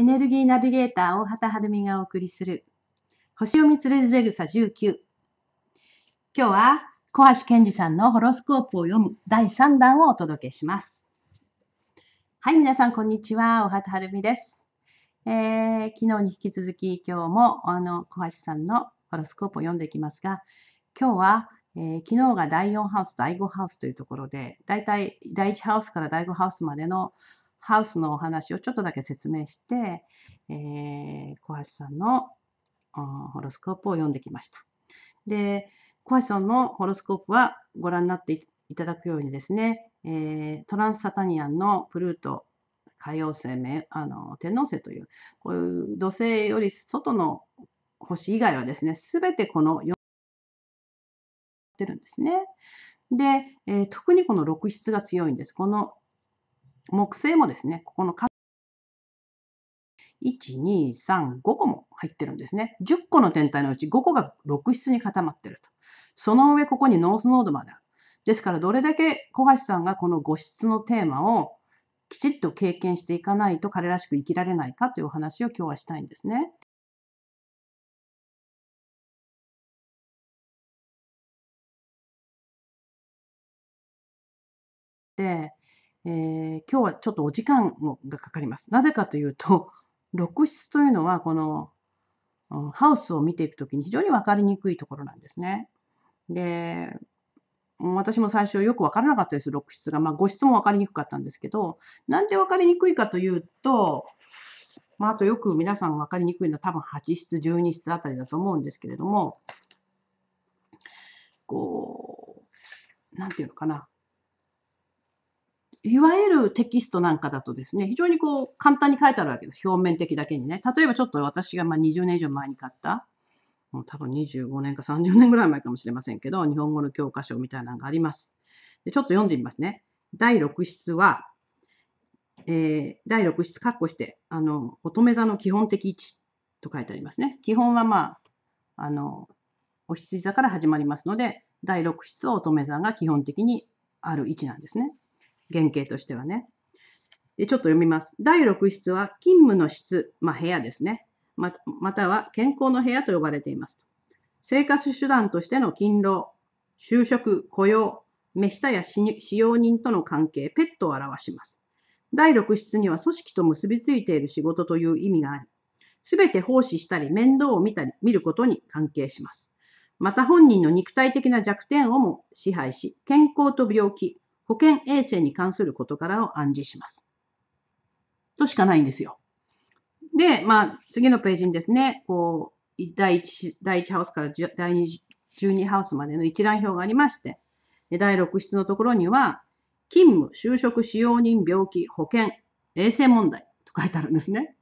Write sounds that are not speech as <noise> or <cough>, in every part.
エネルギーナビゲーター大畑晴美がお送りする星読みつれづれ草19今日は小橋健二さんのホロスコープを読む第3弾をお届けしますはい皆さんこんにちはお畑晴美です、えー、昨日に引き続き今日もあの小橋さんのホロスコープを読んでいきますが今日はえー、昨日が第4ハウス、第5ハウスというところで、だいたい第1ハウスから第5ハウスまでのハウスのお話をちょっとだけ説明して、えー、小橋さんのホロスコープを読んできました。で、小橋さんのホロスコープはご覧になっていただくようにですね、えー、トランスサタニアンのプルート、海王星、あの天王星という、こういう土星より外の星以外はですね、すべてこの4てるんですね。で、えー、特にこの6質が強いんです。この木星もですね、ここの1、2、3、5個も入ってるんですね。10個の天体のうち5個が6室に固まってると。その上、ここにノースノードまである。ですから、どれだけ小橋さんがこの5室のテーマをきちっと経験していかないと彼らしく生きられないかというお話を今日はしたいんですね。でえー、今日はちょっとお時間がかかります。なぜかというと、<laughs> 録室というのはこのハウスを見ていくときに非常に分かりにくいところなんですね。で、私も最初よく分からなかったです、6室が。まあ、5室も分かりにくかったんですけど、なんで分かりにくいかというと、まあ、あとよく皆さん分かりにくいのは多分8室、12室あたりだと思うんですけれども、こう、なんていうのかな、いわゆるテキストなんかだとですね、非常にこう簡単に書いてあるわけです。表面的だけにね。例えばちょっと私がま20年以上前に買った、もう多分25年か30年ぐらい前かもしれませんけど、日本語の教科書みたいなのがあります。でちょっと読んでみますね。第6室は、えー、第6室括弧して、あの、乙女座の基本的位置と書いてありますね。基本はまあ、あの、お羊座から始まりますので、第6室は乙女座が基本的にある位置なんですね。原型としてはね。でちょっと読みます。第6室は勤務の室、まあ、部屋ですねま。または健康の部屋と呼ばれています。生活手段としての勤労、就職、雇用、目下や使用人との関係、ペットを表します。第6室には組織と結びついている仕事という意味があり、すべて奉仕したり面倒を見たり見ることに関係します。また本人の肉体的な弱点をも支配し、健康と病気、保健衛生に関する事柄を暗示します。としかないんですよ。で、まあ、次のページにですね、こう、第 1, 第1ハウスから第2 12ハウスまでの一覧表がありまして、第6室のところには、勤務、就職、使用人、病気、保険、衛生問題と書いてあるんですね。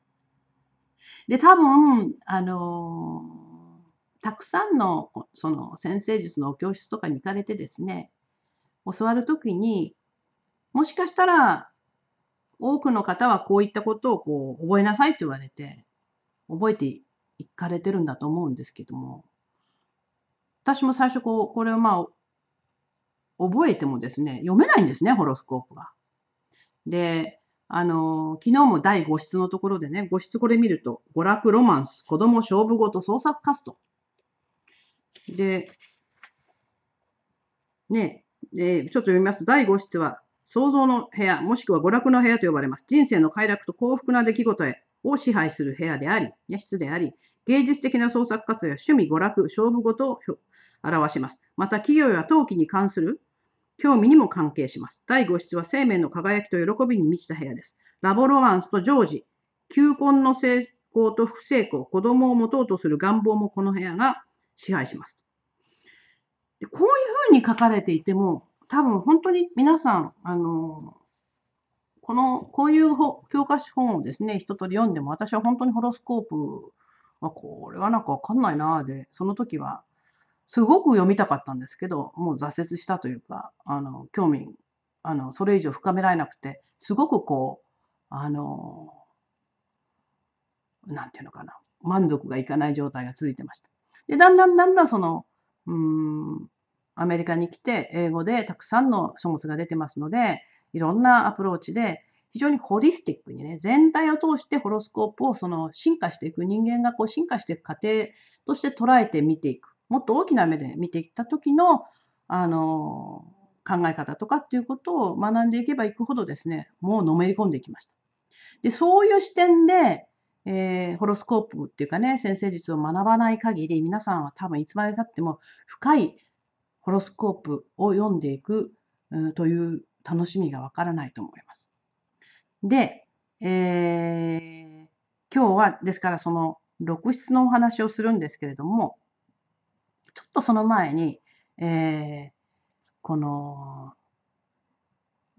で、多分、あのたくさんのその先生術のお教室とかに行かれてですね、教わるときに、もしかしたら多くの方はこういったことをこう覚えなさいと言われて、覚えていかれてるんだと思うんですけども、私も最初こう、これをまあ、覚えてもですね、読めないんですね、ホロスコープが。で、あの、昨日も第5室のところでね、5室これ見ると、娯楽、ロマンス、子供、勝負事、創作活動。で、ね、えー、ちょっと読みますと、第5室は、創造の部屋、もしくは娯楽の部屋と呼ばれます。人生の快楽と幸福な出来事へを支配する部屋であり、室であり、芸術的な創作活動や趣味、娯楽、勝負事を表します。また、企業や陶器に関する興味にも関係します。第5室は生命の輝きと喜びに満ちた部屋です。ラボロワンスとジョージ、求婚の成功と不成功、子供を持とうとする願望もこの部屋が支配します。でこういうふうに書かれていても、多分本当に皆さん、あの、この、こういう教科書本をですね、一通り読んでも、私は本当にホロスコープは、これはなんかわかんないなぁで、その時は、すごく読みたかったんですけど、もう挫折したというか、あの、興味、あの、それ以上深められなくて、すごくこう、あの、なんていうのかな、満足がいかない状態が続いてました。で、だんだんだんだんその、うん、アメリカに来て英語でたくさんの書物が出てますので、いろんなアプローチで非常にホリスティックにね、全体を通してホロスコープをその進化していく、人間がこう進化していく過程として捉えて見ていく、もっと大きな目で見ていった時の、あの、考え方とかっていうことを学んでいけばいくほどですね、もうのめり込んでいきました。で、そういう視点で、えー、ホロスコープっていうかね、先生術を学ばない限り、皆さんは多分いつまでたっても深いホロスコープを読んでいくという楽しみがわからないと思います。で、えー、今日はですからその6室のお話をするんですけれどもちょっとその前に、えー、この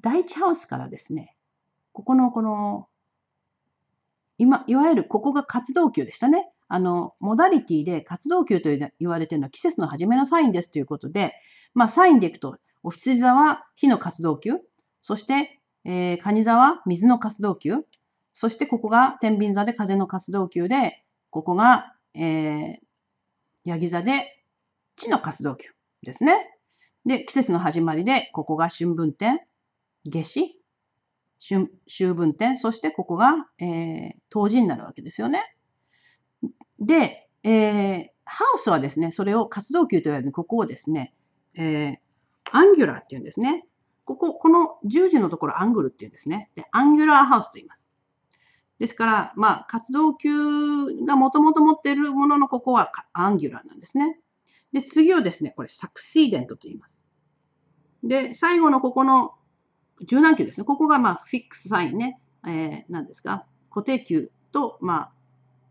第一ハウスからですねここのこの今いわゆるここが活動球でしたねあの、モダリティで活動休と言われているのは季節の初めのサインですということで、まあ、サインでいくと、お羊座は火の活動休、そして、えー、蟹座は水の活動休、そしてここが天秤座で風の活動休で、ここが、えー、ヤギ座で地の活動休ですね。で、季節の始まりで、ここが春分点、夏至、秋分点、そしてここが、えー、冬至になるわけですよね。で、えー、ハウスはですね、それを活動球と言われるここをですね、えー、アンギュラーっていうんですね。ここ、この十字のところアングルっていうんですね。で、アンギュラーハウスと言います。ですから、まあ、活動球がもともと持っているもののここはアンギュラーなんですね。で、次をですね、これ、サクシーデントと言います。で、最後のここの柔軟球ですね。ここが、まあ、フィックスサインね。えー、何ですか固定球と、まあ、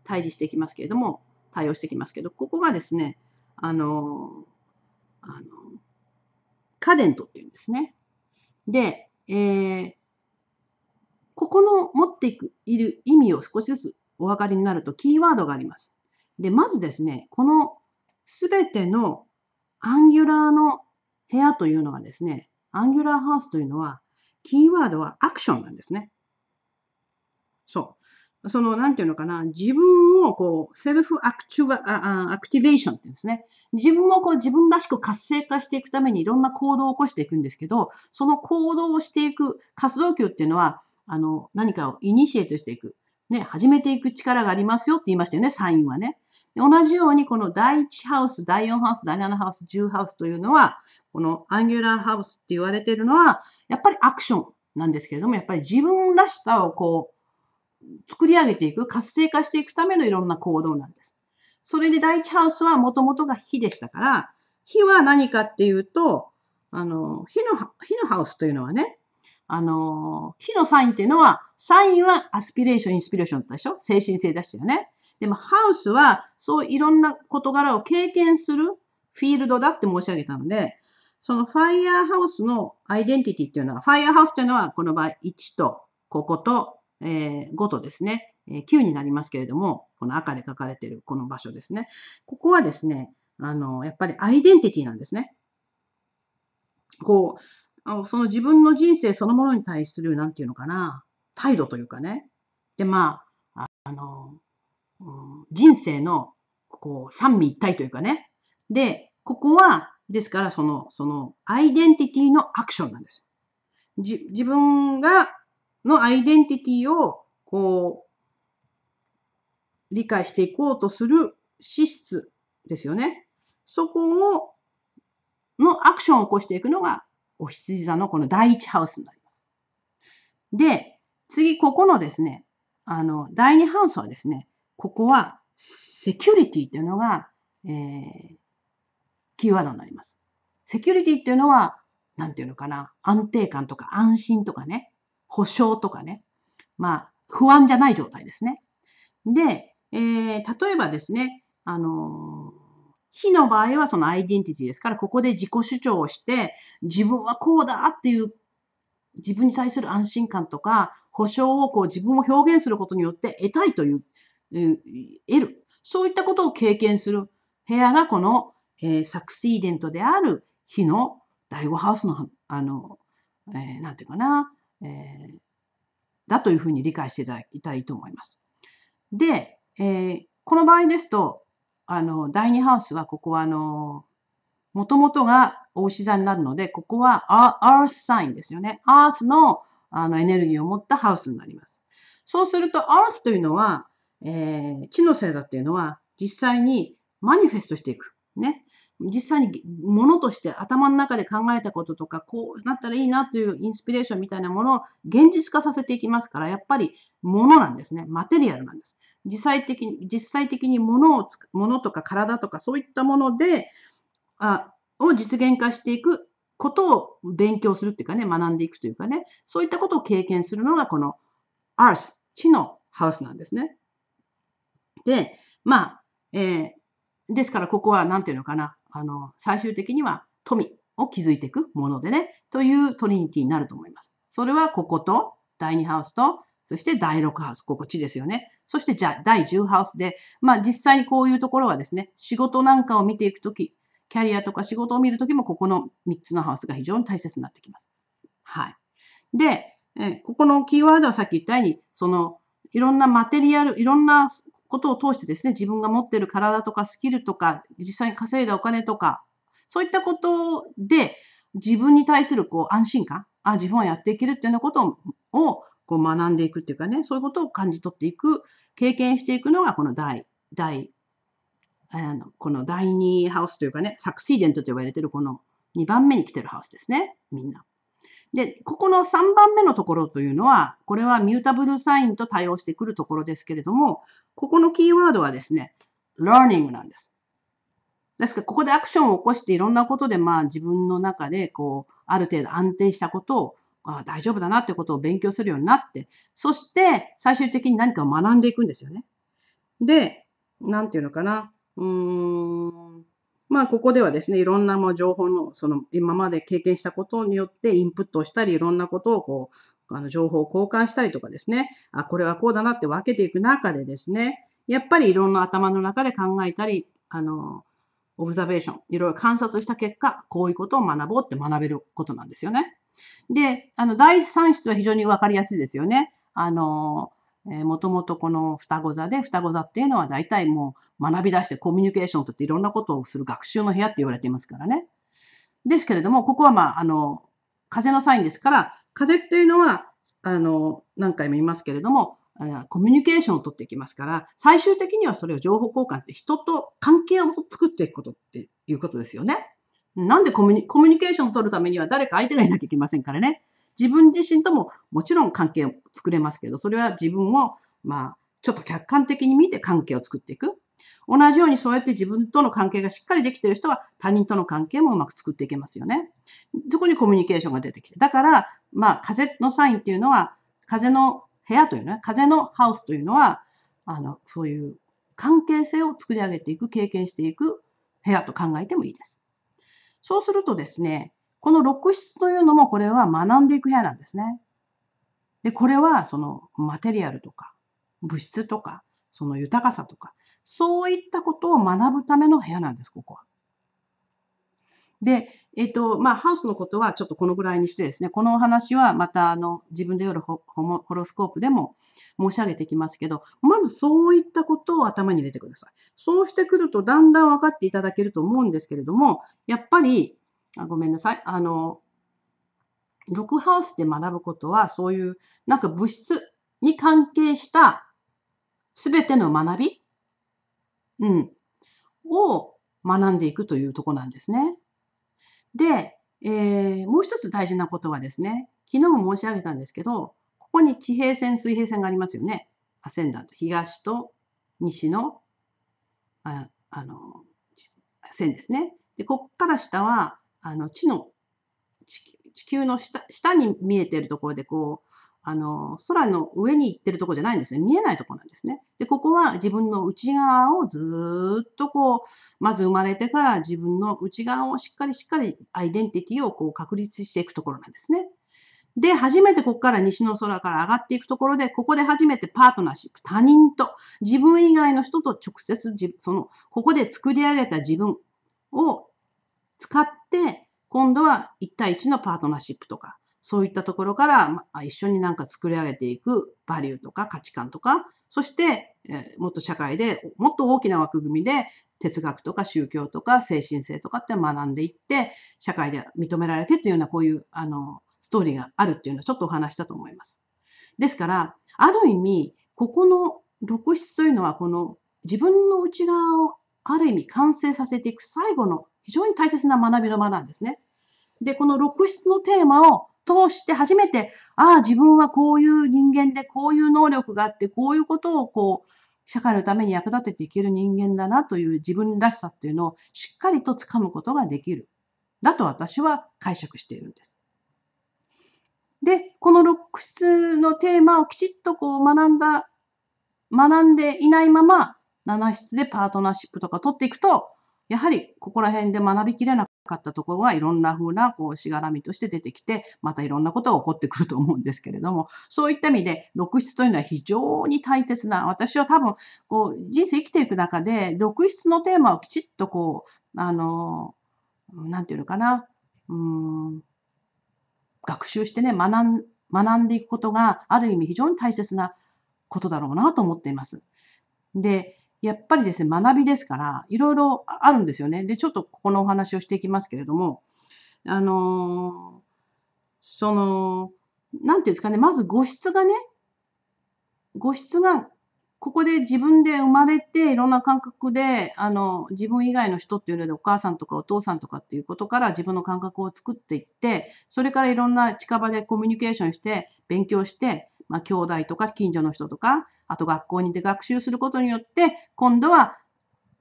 対峙していきますけれども、対応していきますけど、ここがですね、あの、あの、カデントっていうんですね。で、えー、ここの持っていく、いる意味を少しずつお分かりになると、キーワードがあります。で、まずですね、このすべてのアンギュラーの部屋というのはですね、アンギュラーハウスというのは、キーワードはアクションなんですね。そう。その、なんていうのかな、自分をこう、セルフアクチュア、アクティベーションって言うんですね。自分をこう、自分らしく活性化していくためにいろんな行動を起こしていくんですけど、その行動をしていく活動休っていうのは、あの、何かをイニシエートしていく。ね、始めていく力がありますよって言いましたよね、サインはね。で同じように、この第1ハウス、第4ハウス、第7ハウス、10ハウスというのは、このアンギュラーハウスって言われているのは、やっぱりアクションなんですけれども、やっぱり自分らしさをこう、作り上げていく、活性化していくためのいろんな行動なんです。それで第一ハウスはもともとが火でしたから、火は何かっていうと、あの、火の、火のハウスというのはね、あの、火のサインっていうのは、サインはアスピレーション、インスピレーションだったでしょ精神性だしたよね。でもハウスは、そういろんな事柄を経験するフィールドだって申し上げたので、そのファイヤーハウスのアイデンティティっていうのは、ファイヤーハウスっていうのは、この場合1と、こことえー、ごとですね、え9になりますけれども、この赤で書かれているこの場所ですね。ここはですね、あの、やっぱりアイデンティティなんですね。こう、その自分の人生そのものに対する、なんていうのかな、態度というかね。で、まあ、あの、うん、人生の、こう、三位一体というかね。で、ここは、ですから、その、その、アイデンティティのアクションなんです。じ自分がのアイデンティティを、こう、理解していこうとする資質ですよね。そこを、のアクションを起こしていくのが、お羊座のこの第一ハウスになります。で、次、ここのですね、あの、第二ハウスはですね、ここはセキュリティというのが、えー、キーワードになります。セキュリティっていうのは、なんていうのかな、安定感とか安心とかね、保証とかね、まあ、不安じゃない状態ですね。で、えー、例えばですね、あの非の場合はそのアイデンティティですから、ここで自己主張をして、自分はこうだっていう、自分に対する安心感とか、保証をこう自分を表現することによって得たいという、得る。そういったことを経験する部屋がこの、えー、サクシーデントである火の第5ハウスの、あの、えー、なんていうかな、えー、だというふうに理解していただいたらいいと思います。で、えー、この場合ですと、あの、第2ハウスは、ここは、あの、もともとがお牛座になるので、ここはアースサインですよね。アースのあのエネルギーを持ったハウスになります。そうするとアースというのは、えー、地の星座っていうのは実際にマニフェストしていく。ね。実際にものとして頭の中で考えたこととか、こうなったらいいなというインスピレーションみたいなものを現実化させていきますから、やっぱりものなんですね。マテリアルなんです。実際的に、実際的にものをものとか体とかそういったもので、あを実現化していくことを勉強するっていうかね、学んでいくというかね、そういったことを経験するのがこの Earth、地のハウスなんですね。で、まあ、えー、ですからここは何て言うのかな、あの、最終的には富を築いていくものでね、というトリニティになると思います。それはここと、第2ハウスと、そして第6ハウス、こっ地ですよね。そしてじゃあ第10ハウスで、まあ実際にこういうところはですね、仕事なんかを見ていくとき、キャリアとか仕事を見るときも、ここの3つのハウスが非常に大切になってきます。はい。で、えここのキーワードはさっき言ったように、その、いろんなマテリアル、いろんなことを通してですね、自分が持ってる体とかスキルとか、実際に稼いだお金とか、そういったことで自分に対するこう安心感、あ、自分はやっていけるっていうようなことをこう学んでいくっていうかね、そういうことを感じ取っていく、経験していくのがこの第、第、あのこの第2ハウスというかね、サクシーデントと呼ばれてるこの2番目に来てるハウスですね、みんな。で、ここの3番目のところというのは、これはミュータブルサインと対応してくるところですけれども、ここのキーワードはですね、learning なんです。ですから、ここでアクションを起こしていろんなことで、まあ自分の中で、こう、ある程度安定したことを、あ大丈夫だなってことを勉強するようになって、そして最終的に何かを学んでいくんですよね。で、なんていうのかな。うーんまあ、ここではですね、いろんな情報の、その、今まで経験したことによってインプットをしたり、いろんなことをこう、あの情報を交換したりとかですね、あ、これはこうだなって分けていく中でですね、やっぱりいろんな頭の中で考えたり、あの、オブザベーション、いろいろ観察した結果、こういうことを学ぼうって学べることなんですよね。で、あの、第3室は非常に分かりやすいですよね。あの、えもともとこの双子座で、双子座っていうのは大体もう学び出してコミュニケーションをとっていろんなことをする学習の部屋って言われていますからね。ですけれども、ここはまあ、あの、風のサインですから、風っていうのは、あの、何回も言いますけれども、コミュニケーションを取っていきますから、最終的にはそれを情報交換って人と関係を作っていくことっていうことですよね。なんでコミュニケーションを取るためには誰か相手がいなきゃいけませんからね。自分自身とももちろん関係を作れますけど、それは自分を、まあ、ちょっと客観的に見て関係を作っていく。同じようにそうやって自分との関係がしっかりできている人は他人との関係もうまく作っていけますよね。そこにコミュニケーションが出てきて。だから、まあ、風のサインっていうのは、風の部屋というのは、風のハウスというのは、あの、そういう関係性を作り上げていく、経験していく部屋と考えてもいいです。そうするとですね、この6室というのもこれは学んでいく部屋なんですね。で、これはそのマテリアルとか物質とかその豊かさとかそういったことを学ぶための部屋なんです、ここは。で、えっ、ー、と、まあ、ハウスのことはちょっとこのぐらいにしてですね、このお話はまたあの自分で夜ホホロスコープでも申し上げていきますけど、まずそういったことを頭に入れてください。そうしてくるとだんだん分かっていただけると思うんですけれども、やっぱりあごめんなさい。あの、ロックハウスで学ぶことは、そういう、なんか物質に関係したすべての学び、うん、を学んでいくというとこなんですね。で、えー、もう一つ大事なことはですね、昨日も申し上げたんですけど、ここに地平線、水平線がありますよね。アセンダント。東と西の、ああの、線ですね。で、こっから下はあの地の地球の下下に見えてるところでこうあの空の上に行ってるとこじゃないんですね見えないとこなんですね。でここは自分の内側をずっとこうまず生まれてから自分の内側をしっかりしっかりアイデンティティをこう確立していくところなんですね。で、初めてここから西の空から上がっていくところで、ここで初めてパートナーシップ、他人と、自分以外の人と直接、その、ここで作り上げた自分を使って、今度は1対1のパートナーシップとか、そういったところから、ま一緒になんか作り上げていくバリューとか価値観とか、そして、えもっと社会でもっと大きな枠組みで哲学とか宗教とか精神性とかって学んでいって、社会で認められてというようなこういうあのストーリーがあるっていうのはちょっとお話したと思います。ですから、ある意味、ここの独質というのはこの自分の内側をある意味完成させていく最後の非常に大切な学びの場なんですね。で、この6室のテーマを通して初めて、ああ、自分はこういう人間で、こういう能力があって、こういうことをこう、社会のために役立てていける人間だなという自分らしさっていうのをしっかりとつかむことができる。だと私は解釈しているんです。で、この6室のテーマをきちっとこう学んだ、学んでいないまま、7室でパートナーシップとか取っていくと、やはりここら辺で学びきれなかったところはいろんな風なこうしがらみとして出てきて、またいろんなことが起こってくると思うんですけれども、そういった意味で、6室というのは非常に大切な、私は多分、こう、人生生きていく中で、6室のテーマをきちっとこう、あの、なんていうのかな、うーん、学習してね、学ん学んでいくことが、ある意味非常に大切なことだろうなと思っています。で、やっぱりですね、学びですから、いろいろあるんですよね。で、ちょっとここのお話をしていきますけれども、あのー、その、なんていうんですかね、まず語質がね、語質が、ここで自分で生まれて、いろんな感覚で、あの、自分以外の人っていうので、お母さんとかお父さんとかっていうことから自分の感覚を作っていって、それからいろんな近場でコミュニケーションして、勉強して、まあ、兄弟とか近所の人とか、あと学校にて学習することによって、今度は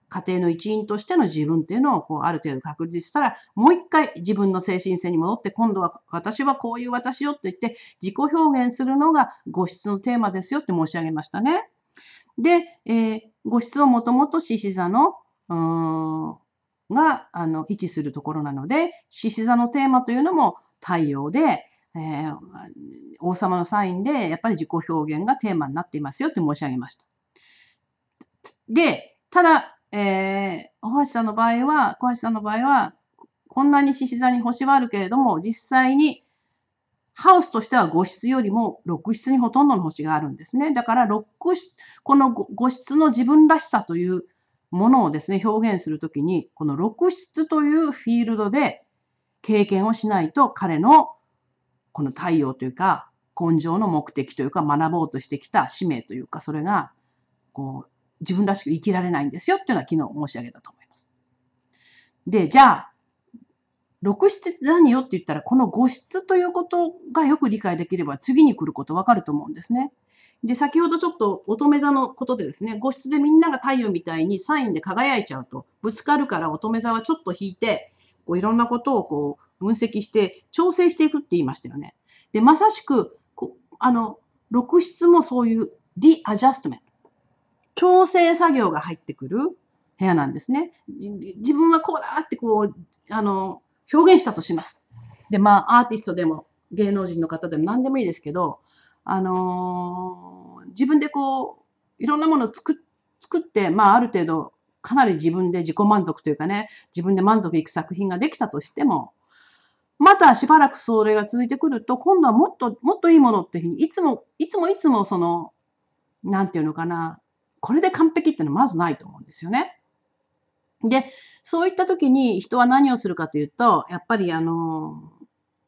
家庭の一員としての自分っていうのをこうある程度確立したら、もう一回自分の精神性に戻って、今度は私はこういう私よって言って、自己表現するのがご質のテーマですよって申し上げましたね。で、えー、ご質はもともと獅子座の、があの位置するところなので、獅子座のテーマというのも太陽で、えー、王様のサインでやっぱり自己表現がテーマになっていますよって申し上げました。で、ただ、えー、小橋さんの場合は、小橋さんの場合は、こんなに獅子座に星はあるけれども、実際にハウスとしては5室よりも6室にほとんどの星があるんですね。だから6室、この 5, 5室の自分らしさというものをですね、表現するときに、この6室というフィールドで経験をしないと彼のこの太陽というか、根性の目的というか、学ぼうとしてきた使命というか、それが、こう、自分らしく生きられないんですよっていうのは昨日申し上げたと思います。で、じゃあ、6質何よって言ったら、この5質ということがよく理解できれば、次に来ることわかると思うんですね。で、先ほどちょっと乙女座のことでですね、5質でみんなが太陽みたいにサインで輝いちゃうと、ぶつかるから乙女座はちょっと引いて、こういろんなことをこう、分析して調整していくって言いましたよね。で、まさしく、あの、6室もそういうリアジャストメント。調整作業が入ってくる部屋なんですね。自分はこうだってこう、あの、表現したとします。で、まあ、アーティストでも芸能人の方でも何でもいいですけど、あのー、自分でこう、いろんなものを作作って、まあ、ある程度、かなり自分で自己満足というかね、自分で満足いく作品ができたとしても、またしばらくそれが続いてくると、今度はもっと、もっといいものっていうふうに、いつも、いつもいつもその、なんていうのかな、これで完璧っていうのはまずないと思うんですよね。で、そういった時に人は何をするかというと、やっぱりあの、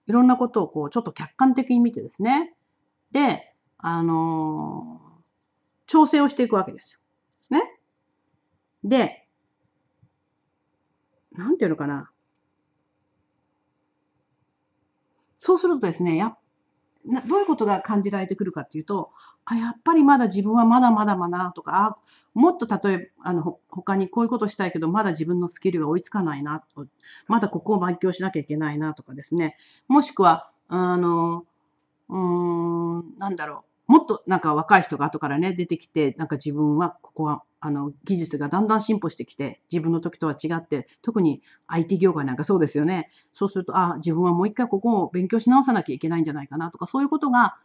いろんなことをこう、ちょっと客観的に見てですね。で、あの、調整をしていくわけですよ。ね。で、なんていうのかな。そうするとですね、やなどういうことが感じられてくるかっていうと、あ、やっぱりまだ自分はまだまだまだとか、あもっと例えば、あの、他にこういうことしたいけど、まだ自分のスキルが追いつかないなと、まだここを勉強しなきゃいけないなとかですね、もしくは、あの、うーん、なんだろう、もっとなんか若い人が後からね、出てきて、なんか自分はここは、あの、技術がだんだん進歩してきて、自分の時とは違って、特に IT 業界なんかそうですよね。そうすると、あ、自分はもう一回ここを勉強し直さなきゃいけないんじゃないかなとか、そういうことが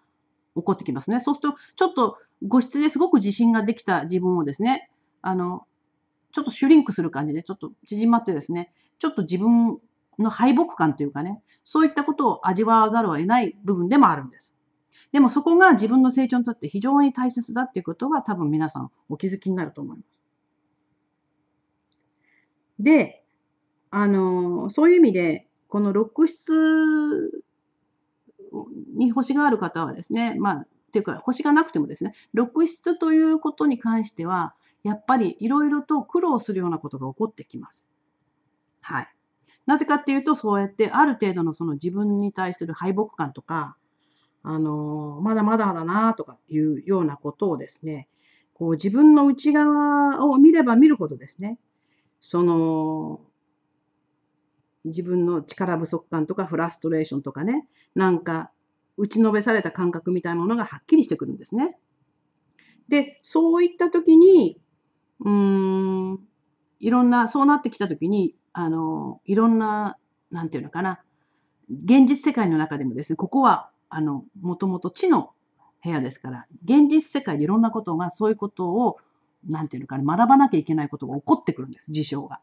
起こってきますね。そうすると、ちょっとご質ですごく自信ができた自分をですね、あの、ちょっとシュリンクする感じで、ちょっと縮まってですね、ちょっと自分の敗北感というかね、そういったことを味わわざるを得ない部分でもあるんです。でもそこが自分の成長にとって非常に大切だっていうことは多分皆さんお気づきになると思います。で、あの、そういう意味で、この6室に星がある方はですね、まあ、ていうか星がなくてもですね、6室ということに関しては、やっぱりいろいろと苦労するようなことが起こってきます。はい。なぜかっていうと、そうやってある程度のその自分に対する敗北感とか、あの、まだまだだなとかいうようなことをですね、こう自分の内側を見れば見るほどですね、その、自分の力不足感とかフラストレーションとかね、なんか打ちのべされた感覚みたいなものがはっきりしてくるんですね。で、そういった時に、うーん、いろんな、そうなってきた時に、あの、いろんな、なんていうのかな、現実世界の中でもですね、ここはあの、もともと知の部屋ですから、現実世界でいろんなことが、そういうことを、なんていうのかな、学ばなきゃいけないことが起こってくるんです、事象が。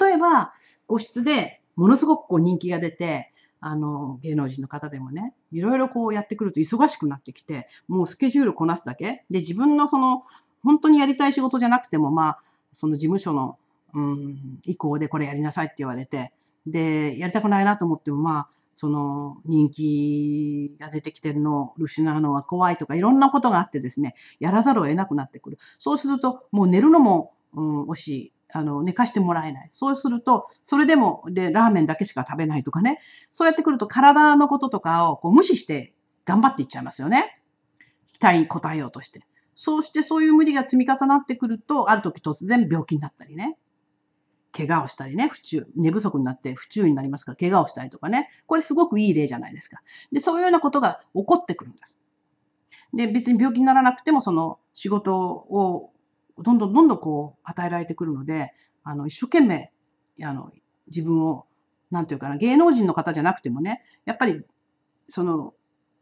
例えば、個室でものすごくこう人気が出て、あの、芸能人の方でもね、いろいろこうやってくると忙しくなってきて、もうスケジュールこなすだけ。で、自分のその、本当にやりたい仕事じゃなくても、まあ、その事務所の、うん、意向でこれやりなさいって言われて、で、やりたくないなと思っても、まあ、その人気が出てきてるのを失うのは怖いとかいろんなことがあってですねやらざるを得なくなってくるそうするともう寝るのも、うん、惜しいあの寝かしてもらえない。そうすると、それでもでラーメンだけしか食べないとかね。そうやってくると体のこととかをこう無視して頑張っていっちゃいますよね。期待に応えようとして。そうしてそういう無理が積み重なってくると、ある時突然病気になったりね。怪我をしたりね、不中、寝不足になって不注意になりますから怪我をしたりとかね、これすごくいい例じゃないですか。で、そういうようなことが起こってくるんです。で、別に病気にならなくても、その仕事をどんどんどんどんこう与えられてくるので、あの、一生懸命、あの、自分を、なんていうかな、芸能人の方じゃなくてもね、やっぱり、その、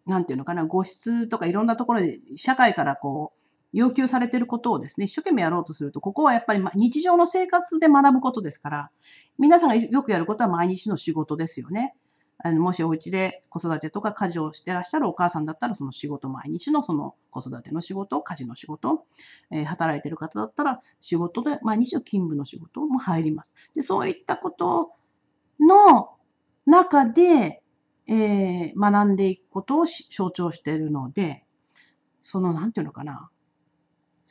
なんていうのかな、ご質とかいろんなところで社会からこう、要求されていることをですね、一生懸命やろうとすると、ここはやっぱり日常の生活で学ぶことですから、皆さんがよくやることは毎日の仕事ですよね。あのもしお家で子育てとか家事をしてらっしゃるお母さんだったら、その仕事、毎日のその子育ての仕事、家事の仕事、えー、働いてる方だったら、仕事で毎日の勤務の仕事も入ります。でそういったことの中で、えー、学んでいくことを象徴しているので、その、なんていうのかな、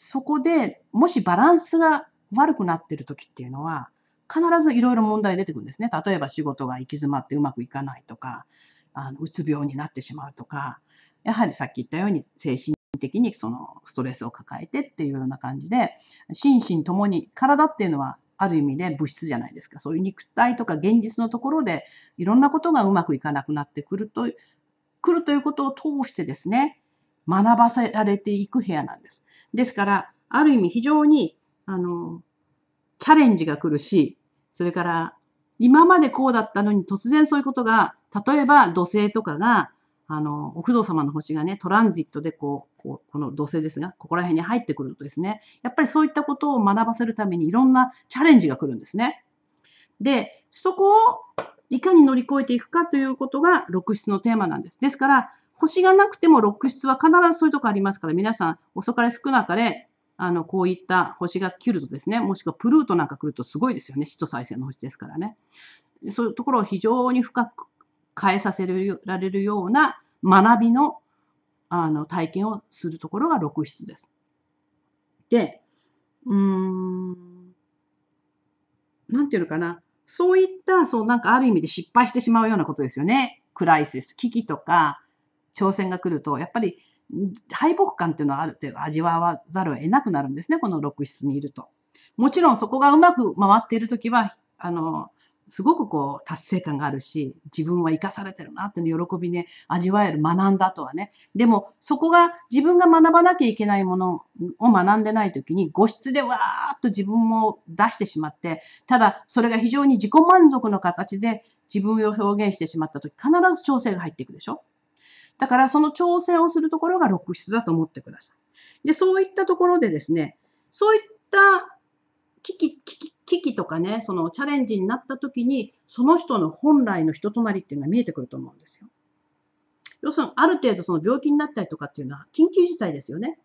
そこでもしバランスが悪くなってる時っていうのは、必ずいろいろ問題出てくるんですね。例えば仕事が行き詰まってうまくいかないとか、あのうつ病になってしまうとか、やはりさっき言ったように精神的にそのストレスを抱えてっていうような感じで、心身ともに体っていうのはある意味で物質じゃないですか。そういう肉体とか現実のところでいろんなことがうまくいかなくなってくると、くるということを通してですね、学ばせられていく部屋なんです。ですから、ある意味非常に、あの、チャレンジが来るし、それから、今までこうだったのに突然そういうことが、例えば土星とかが、あの、お不動様の星がね、トランジットでこう、こうこの土星ですが、ここら辺に入ってくるとですね、やっぱりそういったことを学ばせるためにいろんなチャレンジが来るんですね。で、そこをいかに乗り越えていくかということが、6室のテーマなんです。ですから、星がなくても六室は必ずそういうとこありますから、皆さん、遅かれ少なかれ、あの、こういった星が切るとですね、もしくはプルートなんか来るとすごいですよね。使徒再生の星ですからね。そういうところを非常に深く変えさせられるような学びのあの体験をするところが六室です。で、うーん、なんていうのかな。そういった、そう、なんかある意味で失敗してしまうようなことですよね。クライシス、危機とか、挑戦が来ると、やっぱり敗北感っていうのはある程度味わわざるを得なくなるんですね、この6室にいると。もちろんそこがうまく回っている時は、あの、すごくこう達成感があるし、自分は生かされてるなっていう喜びね、味わえる、学んだとはね。でも、そこが自分が学ばなきゃいけないものを学んでない時に、5室でわーっと自分も出してしまって、ただ、それが非常に自己満足の形で自分を表現してしまった時、必ず調整が入っていくでしょだからその挑戦をするところが6室だと思ってください。で、そういったところでですね、そういった危機、危機、危機とかね、そのチャレンジになった時に、その人の本来の人となりっていうのが見えてくると思うんですよ。要するに、ある程度その病気になったりとかっていうのは緊急事態ですよね。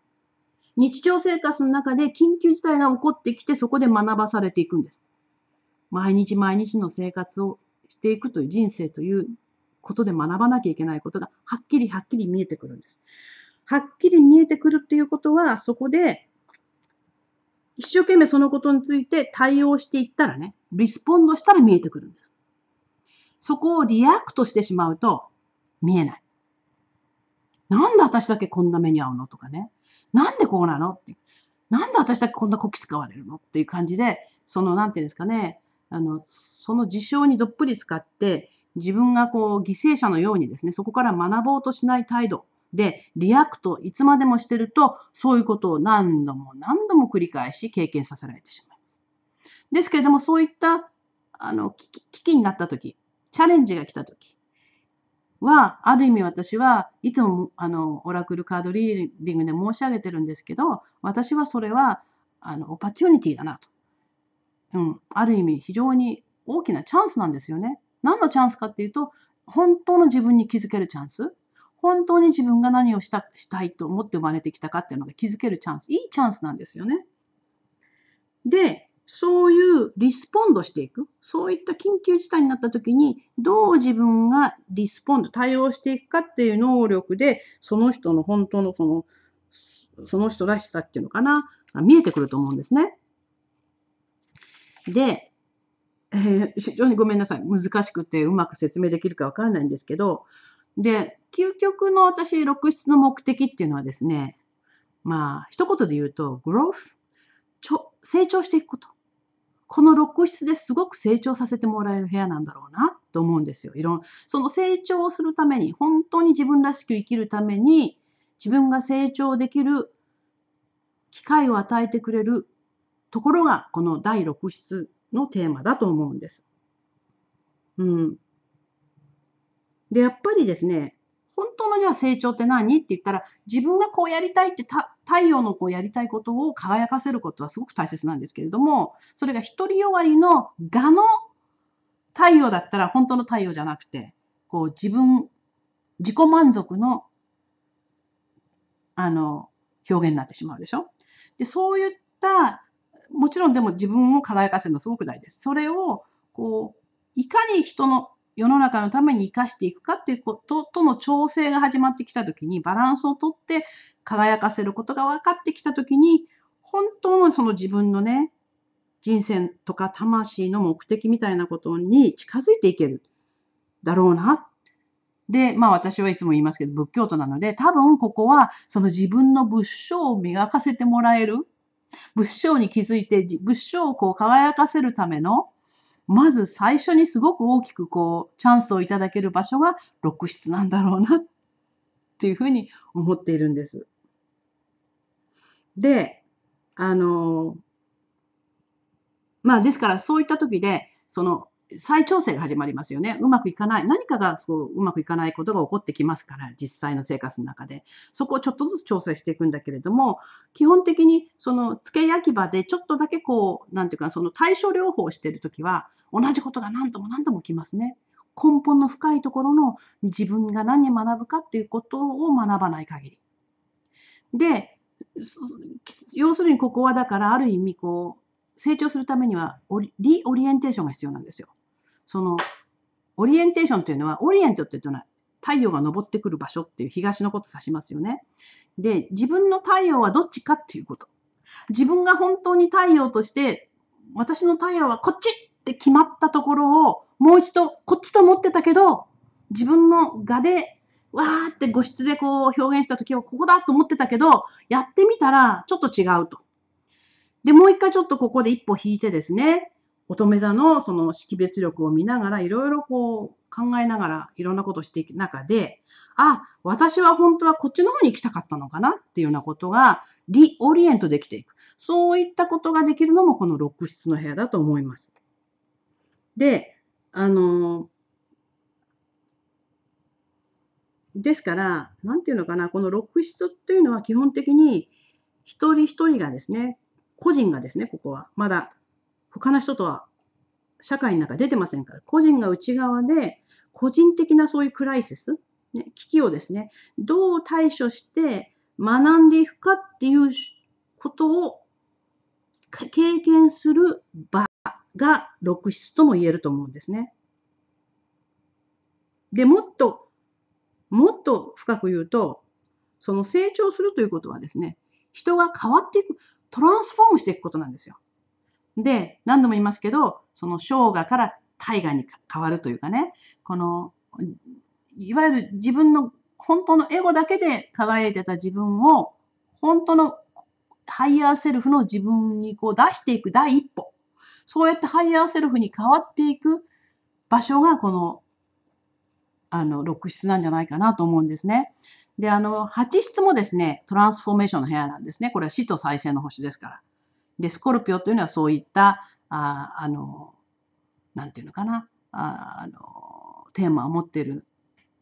日常生活の中で緊急事態が起こってきて、そこで学ばされていくんです。毎日毎日の生活をしていくという人生ということで学ばなきゃいけないことがはっきりはっきり見えてくるんです。はっきり見えてくるっていうことは、そこで一生懸命そのことについて対応していったらね、リスポンドしたら見えてくるんです。そこをリアクトしてしまうと見えない。なんで私だけこんな目に遭うのとかね。なんでこうなのって。なんで私だけこんなこき使われるのっていう感じで、その、なんていうんですかね、あの、その事象にどっぷり使って、自分がこう犠牲者のようにですね、そこから学ぼうとしない態度で、リアクト、いつまでもしてると、そういうことを何度も何度も繰り返し経験させられてしまいます。ですけれども、そういったあの危機になった時、チャレンジが来た時は、ある意味私はいつもあのオラクルカードリーディングで申し上げてるんですけど、私はそれはあのオパチュニティだなと。うん、ある意味非常に大きなチャンスなんですよね。何のチャンスかっていうと、本当の自分に気づけるチャンス。本当に自分が何をしたしたいと思って生まれてきたかっていうのが気づけるチャンス。いいチャンスなんですよね。で、そういうリスポンドしていく。そういった緊急事態になった時に、どう自分がリスポンド、対応していくかっていう能力で、その人の本当のその、その人らしさっていうのかな、見えてくると思うんですね。で、えー、非常にごめんなさい。難しくてうまく説明できるかわからないんですけど、で、究極の私、6室の目的っていうのはですね、まあ、一言で言うと、グローフ、ちょ成長していくこと。この6室ですごく成長させてもらえる部屋なんだろうなと思うんですよ。いろんその成長をするために、本当に自分らしく生きるために、自分が成長できる機会を与えてくれるところが、この第6室のテーマだと思うんです。うん。で、やっぱりですね、本当のじゃあ成長って何って言ったら、自分がこうやりたいって太陽のこうやりたいことを輝かせることはすごく大切なんですけれども、それが独りよがりの我の太陽だったら本当の太陽じゃなくて、こう自分、自己満足の、あの、表現になってしまうでしょで、そういったもちろんでも自分を輝かせるのはすごく大事です。それを、こう、いかに人の世の中のために生かしていくかっていうこととの調整が始まってきた時にバランスをとって輝かせることが分かってきた時に本当のその自分のね人生とか魂の目的みたいなことに近づいていけるだろうな。で、まあ私はいつも言いますけど仏教徒なので多分ここはその自分の仏性を磨かせてもらえる仏性に気づいて、仏性をこう輝かせるための、まず最初にすごく大きくこう、チャンスをいただける場所が六室なんだろうな、っていうふうに思っているんです。で、あの、まあですからそういった時で、その再調整が始まりますよね。うまくいかない。何かがそううまくいかないことが起こってきますから、実際の生活の中で。そこをちょっとずつ調整していくんだけれども、基本的にその付け焼き場でちょっとだけこう、なんていうか、その対症療法をしているときは、同じことが何度も何度も来ますね。根本の深いところの自分が何に学ぶかっていうことを学ばない限り。で、要するにここはだからある意味こう、成長するためにはリオリエンテーションが必要なんですよ。その、オリエンテーションというのは、オリエントっていうのは、太陽が昇ってくる場所っていう東のこと指しますよね。で、自分の太陽はどっちかっていうこと。自分が本当に太陽として、私の太陽はこっちって決まったところを、もう一度こっちと思ってたけど、自分の画でわーってご質でこう表現した時はここだと思ってたけど、やってみたらちょっと違うと。で、もう一回ちょっとここで一歩引いてですね、乙女座のその識別力を見ながら、いろいろこう考えながらいろんなことをしていく中で、あ、私は本当はこっちの方に行きたかったのかなっていうようなことがリオリエントできていく。そういったことができるのもこの6室の部屋だと思います。で、あの、ですから、なんていうのかな、この6室っていうのは基本的に一人一人がですね、個人がですね、ここは。まだ他の人とは社会の中出てませんから、個人が内側で、個人的なそういうクライシス、ね、危機をですね、どう対処して学んでいくかっていうことを経験する場が6室とも言えると思うんですね。で、もっと、もっと深く言うと、その成長するということはですね、人が変わっていく、トランスフォームしていくことなんですよ。で、何度も言いますけど、その生涯から大河に変わるというかね、この、いわゆる自分の本当のエゴだけで輝いてた自分を、本当のハイヤーセルフの自分にこう出していく第一歩。そうやってハイヤーセルフに変わっていく場所がこの、あの、6室なんじゃないかなと思うんですね。で、あの、8室もですね、トランスフォーメーションの部屋なんですね。これは死と再生の星ですから。で、スコルピオというのはそういった、ああの、なんていうのかな、ああの、テーマを持ってる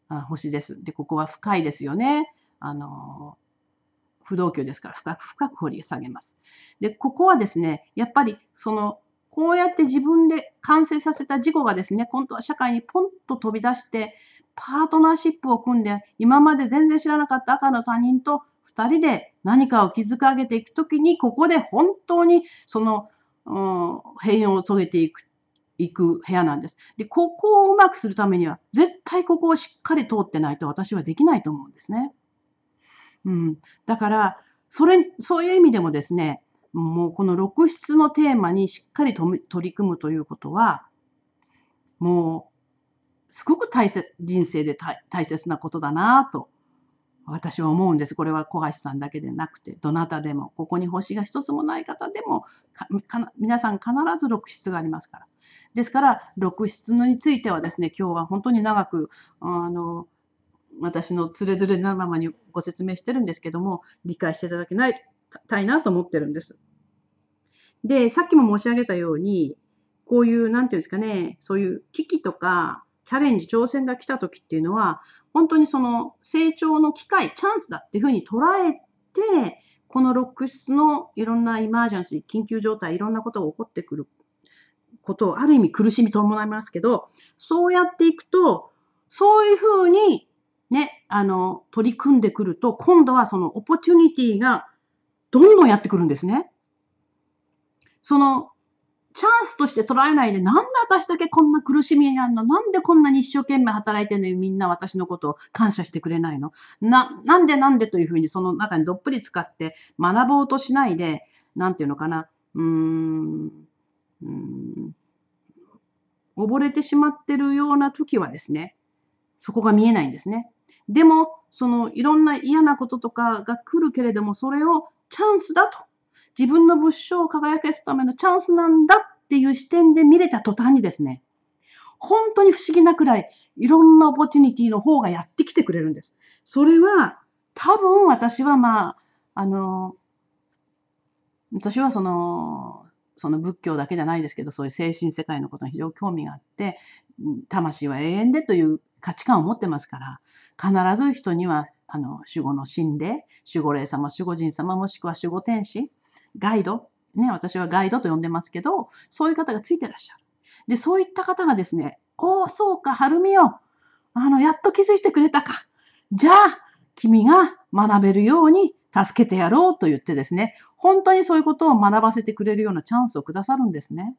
あ星です。で、ここは深いですよね。あの、不動級ですから深く深く掘り下げます。で、ここはですね、やっぱりその、こうやって自分で完成させた事故がですね、本当は社会にポンと飛び出して、パートナーシップを組んで、今まで全然知らなかった赤の他人と2人で何かを築き上げていく時にここで本当にその、うん、平穏を遂げていくいく部屋なんです。で、ここをうまくするためには、絶対ここをしっかり通ってないと私はできないと思うんですね。うん。だから、それ、そういう意味でもですね、もうこの6室のテーマにしっかり取り組むということは、もう、すごく大切、人生で大切なことだなと私は思うんです。これは小橋さんだけでなくて、どなたでも、ここに星が一つもない方でも、皆さん必ず6室がありますから。ですから、6室についてはですね、今日は本当に長く、あの、私のつれづれなままにご説明してるんですけども、理解していただけないたいなと思ってるんです。で、さっきも申し上げたように、こういう、なんていうんですかね、そういう危機とか、チャレンジ、挑戦が来た時っていうのは、本当にその成長の機会、チャンスだっていうふうに捉えて、この6室のいろんなイマージャンシー、緊急状態、いろんなことが起こってくることを、ある意味苦しみ伴いますけど、そうやっていくと、そういうふうにね、あの、取り組んでくると、今度はそのオポチュニティがどんどんやってくるんですね。そのチャンスとして捉えないで、なんで私だけこんな苦しみにあるのなんでこんなに一生懸命働いてるのにみんな私のことを感謝してくれないのな、なんでなんでというふうにその中にどっぷり使って学ぼうとしないで、なんていうのかな、うーん、うーん、溺れてしまってるような時はですね、そこが見えないんですね。でも、そのいろんな嫌なこととかが来るけれども、それをチャンスだと自分の物証を輝かすためのチャンスなんだっていう視点で見れた途端にですね、本当に不思議なくらいいろんなオポチュニティの方がやってきてくれるんです。それは多分私はまあ、あの、私はその、その仏教だけじゃないですけど、そういう精神世界のことに非常に興味があって、魂は永遠でという価値観を持ってますから、必ず人にはあの守護の神霊、守護霊様、守護神様、もしくは守護天使、ガイド、ね、私はガイドと呼んでますけど、そういう方がついてらっしゃる。で、そういった方がですね、おお、そうか、はるみよ。あの、やっと気づいてくれたか。じゃあ、君が学べるように助けてやろうと言ってですね、本当にそういうことを学ばせてくれるようなチャンスをくださるんですね。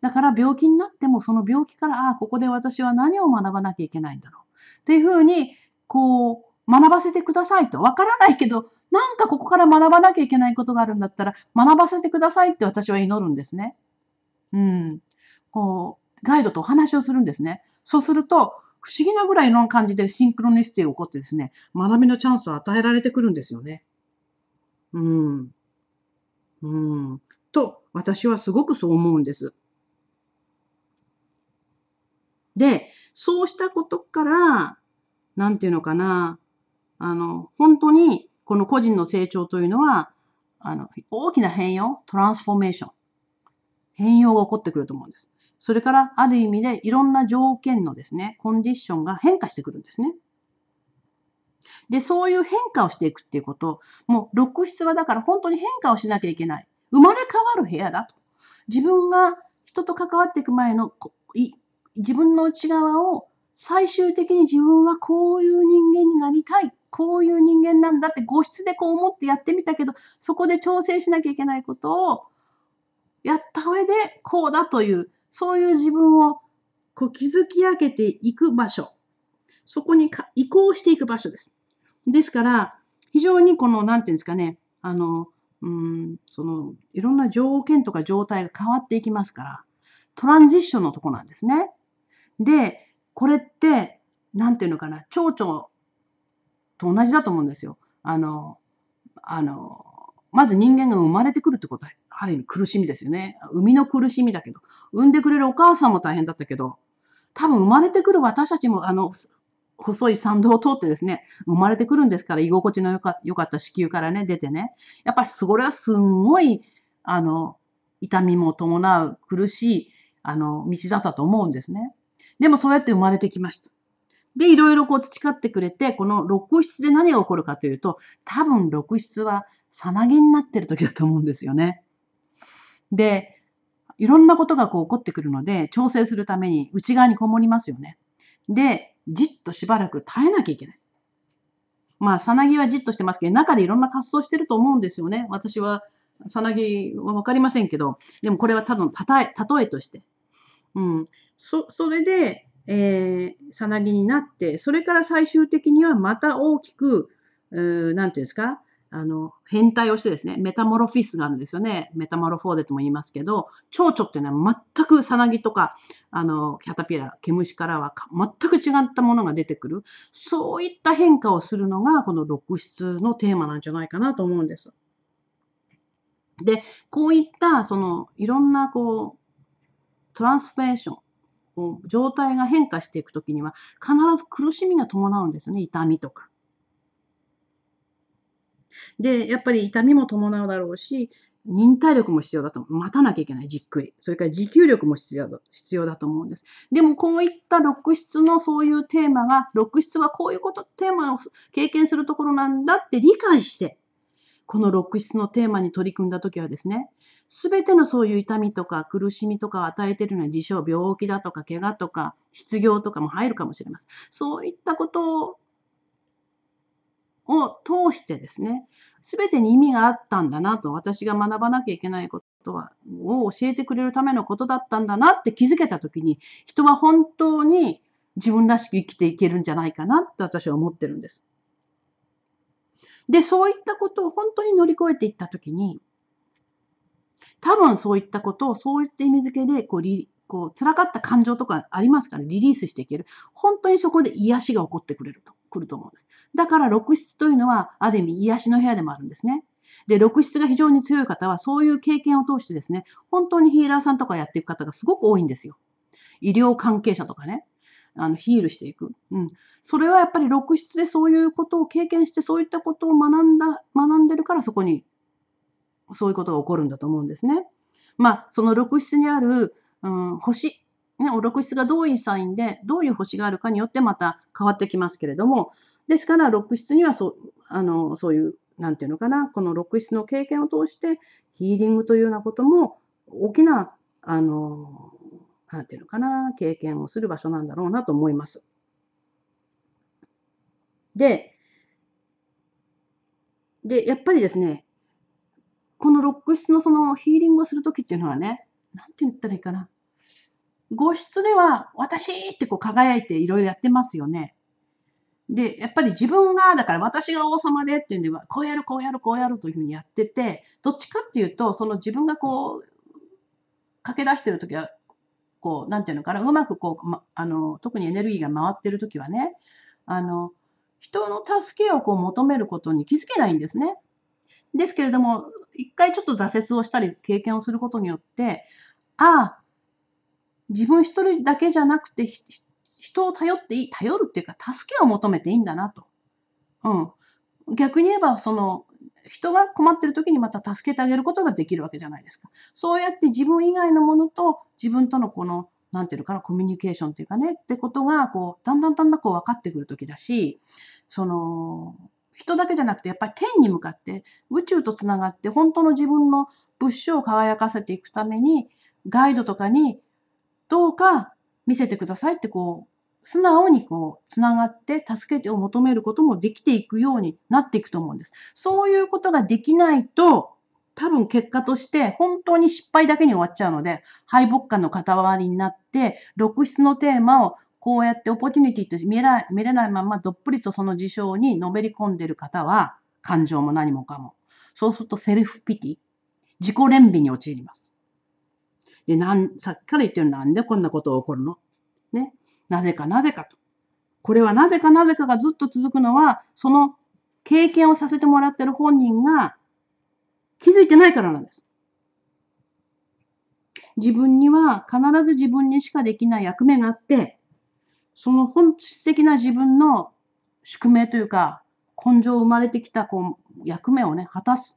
だから病気になってもその病気から、ああ、ここで私は何を学ばなきゃいけないんだろう。っていうふうに、こう、学ばせてくださいと。わからないけど、なんかここから学ばなきゃいけないことがあるんだったら、学ばせてくださいって私は祈るんですね。うん。こう、ガイドとお話をするんですね。そうすると、不思議なぐらいの感じでシンクロニシティが起こってですね、学びのチャンスを与えられてくるんですよね。うん。うん。と、私はすごくそう思うんです。で、そうしたことから、なんていうのかな、あの、本当にこの個人の成長というのは、あの、大きな変容、トランスフォーメーション、変容が起こってくると思うんです。それから、ある意味でいろんな条件のですね、コンディションが変化してくるんですね。で、そういう変化をしていくっていうこと、もう、六室はだから本当に変化をしなきゃいけない。生まれ変わる部屋だと。自分が人と関わっていく前の、自分の内側を最終的に自分はこういう人間になりたいこういう人間なんだって個室でこう思ってやってみたけど、そこで調整しなきゃいけないことをやった上でこうだという、そういう自分をこう築き上げていく場所。そこに移行していく場所です。ですから、非常にこの、なんていうんですかね、あの、うん、その、いろんな条件とか状態が変わっていきますから、トランジッションのとこなんですね。で、これって、なんていうのかな、蝶々と同じだと思うんですよ。あの、あの、まず人間が生まれてくるってことは、ある意味苦しみですよね。生みの苦しみだけど、産んでくれるお母さんも大変だったけど、多分生まれてくる私たちも、あの、細い参道を通ってですね、生まれてくるんですから、居心地のか良かった子宮からね、出てね。やっぱりそれはすんごい、あの、痛みも伴う苦しい、あの、道だったと思うんですね。でもそうやって生まれてきました。で、いろいろこう培ってくれて、この6室で何が起こるかというと、多分6室はさなぎになってる時だと思うんですよね。で、いろんなことがこう起こってくるので、調整するために内側にこもりますよね。で、じっとしばらく耐えなきゃいけない。まあ、さなぎはじっとしてますけど、中でいろんな活動してると思うんですよね。私は、さなぎはわかりませんけど、でもこれは多分、え、例えとして。うん。そ、それで、えー、さなぎになって、それから最終的にはまた大きく、何て言うんですか、あの、変態をしてですね、メタモロフィスがあるんですよね。メタモロフォーデとも言いますけど、蝶々っていうのは全くサナギとか、あの、キャタピラ、毛虫からは全く違ったものが出てくる。そういった変化をするのが、この6室のテーマなんじゃないかなと思うんです。で、こういった、その、いろんな、こう、トランスフェーション、こう状態が変化していく時には必ず苦しみが伴うんですよね痛みとか。でやっぱり痛みも伴うだろうし忍耐力も必要だと待たなきゃいけないじっくりそれから持久力も必要必要だと思うんですでもこういった6室のそういうテーマが6室はこういうことテーマを経験するところなんだって理解してこの6室のテーマに取り組んだ時はですね、すべてのそういう痛みとか苦しみとかを与えているのは自傷、病気だとか怪我とか失業とかも入るかもしれません。そういったことを通してですね、すべてに意味があったんだなと、私が学ばなきゃいけないことは、を教えてくれるためのことだったんだなって気づけた時に、人は本当に自分らしく生きていけるんじゃないかなって私は思ってるんです。で、そういったことを本当に乗り越えていったときに、多分そういったことを、そういった意味付けでこうこう、辛かった感情とかありますから、リリースしていける。本当にそこで癒しが起こってくれると、来ると思うんです。だから、6室というのは、ある意味、癒しの部屋でもあるんですね。で、6室が非常に強い方は、そういう経験を通してですね、本当にヒーラーさんとかやっていく方がすごく多いんですよ。医療関係者とかね。あのヒールしていく、うん、それはやっぱり6室でそういうことを経験してそういったことを学んだ学んでるからそこにそういうことが起こるんだと思うんですね。まあ、その6室にある、うん、星、ね、6室がどういうサインでどういう星があるかによってまた変わってきますけれどもですから6室にはそあのそういう何て言うのかなこの6室の経験を通してヒーリングというようなことも大きなあのなんていうのかな、経験をする場所なんだろうなと思います。で、で、やっぱりですね、このロック室のそのヒーリングをするときっていうのはね、なんて言ったらいいかな。ご室では、私ってこう輝いていろいろやってますよね。で、やっぱり自分が、だから私が王様でっていうんでは、こうやる、こうやる、こうやるというふうにやってて、どっちかっていうと、その自分がこう、駆け出してる時は、こう、なんていうのかな、うまくこう、ま、あの、特にエネルギーが回ってる時はね、あの、人の助けをこう求めることに気づけないんですね。ですけれども、一回ちょっと挫折をしたり、経験をすることによって、ああ、自分一人だけじゃなくて、人を頼っていい、頼るっていうか、助けを求めていいんだなと。うん。逆に言えば、その、人が困ってる時にまた助けてあげることができるわけじゃないですか。そうやって自分以外のものと自分とのこの、なんていうのかな、コミュニケーションっていうかね、ってことが、こう、だんだんだんだんこう分かってくる時だし、その、人だけじゃなくて、やっぱり天に向かって、宇宙とつながって、本当の自分の物資を輝かせていくために、ガイドとかに、どうか見せてくださいってこう素直にこう、つながって助けてを求めることもできていくようになっていくと思うんです。そういうことができないと、多分結果として本当に失敗だけに終わっちゃうので、敗北感の片割りになって、6室のテーマをこうやってオポチュニティと見え見れないままどっぷりとその事象にのめり込んでる方は、感情も何もかも。そうするとセルフピティ、自己憐憫に陥ります。で、なん、さっきから言ってるなんでこんなことが起こるのね。なぜかなぜかと。これはなぜかなぜかがずっと続くのは、その経験をさせてもらってる本人が気づいてないからなんです。自分には必ず自分にしかできない役目があって、その本質的な自分の宿命というか、根性生まれてきたこう役目をね、果たす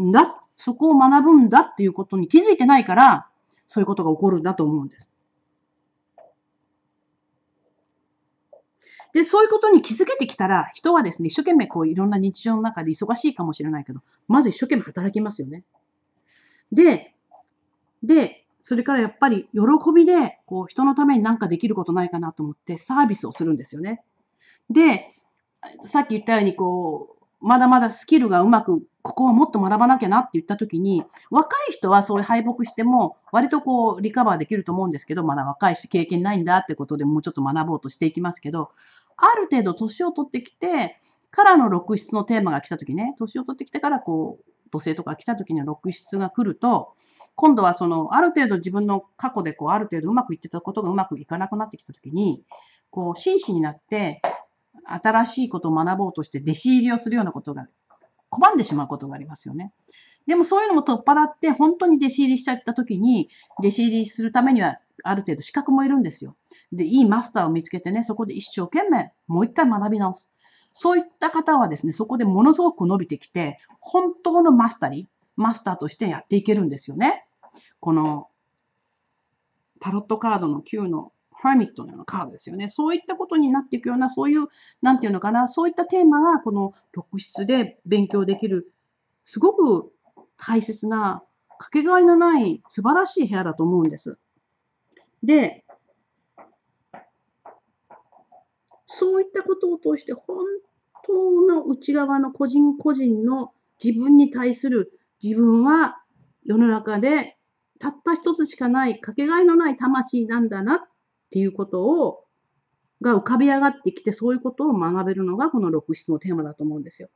んだ、そこを学ぶんだっていうことに気づいてないから、そういうことが起こるんだと思うんです。で、そういうことに気づけてきたら、人はですね、一生懸命こういろんな日常の中で忙しいかもしれないけど、まず一生懸命働きますよね。で、で、それからやっぱり喜びで、こう人のために何かできることないかなと思ってサービスをするんですよね。で、さっき言ったようにこう、まだまだスキルがうまくここはもっと学ばなきゃなって言った時に、若い人はそういう敗北しても、割とこう、リカバーできると思うんですけど、まだ若いし、経験ないんだってことでもうちょっと学ぼうとしていきますけど、ある程度年を取ってきて、からの6室のテーマが来た時ね、年を取ってきてからこう、土星とか来た時に6室が来ると、今度はその、ある程度自分の過去でこう、ある程度うまくいってたことがうまくいかなくなってきた時に、こう、真摯になって、新しいことを学ぼうとして弟子入りをするようなことが拒んでしまうことがありますよね。でもそういうのも取っ払って、本当に弟子入りしちゃった時に、弟子入りするためには、ある程度資格もいるんですよ。で、いいマスターを見つけてね、そこで一生懸命、もう一回学び直す。そういった方はですね、そこでものすごく伸びてきて、本当のマスタリー、マスターとしてやっていけるんですよね。この、タロットカードの9のハーミットのようなカードですよね。そういったことになっていくような、そういう、なんていうのかな、そういったテーマが、この特質で勉強できる、すごく大切な、かけがえのない素晴らしい部屋だと思うんです。で、そういったことを通して、本当の内側の個人個人の自分に対する自分は世の中でたった一つしかない、かけがえのない魂なんだなっていうことを、が浮かび上がってきて、そういうことを学べるのが、この6質のテーマだと思うんですよ。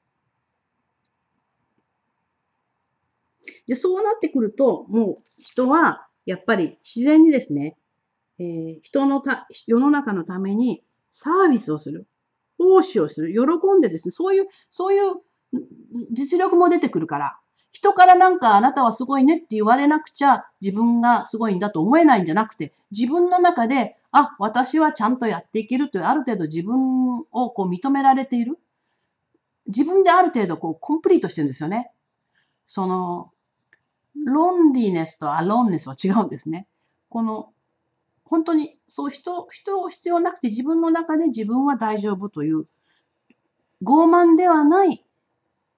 で、そうなってくると、もう人は、やっぱり自然にですね、えー、人のた、世の中のためにサービスをする。奉仕をする。喜んでですね、そういう、そういう実力も出てくるから、人からなんかあなたはすごいねって言われなくちゃ自分がすごいんだと思えないんじゃなくて、自分の中であ、私はちゃんとやっていけるという、ある程度自分をこう認められている。自分である程度こうコンプリートしてるんですよね。その、ロンリーネスとアロンネスは違うんですね。この、本当に、そう人、人を必要なくて自分の中で自分は大丈夫という、傲慢ではない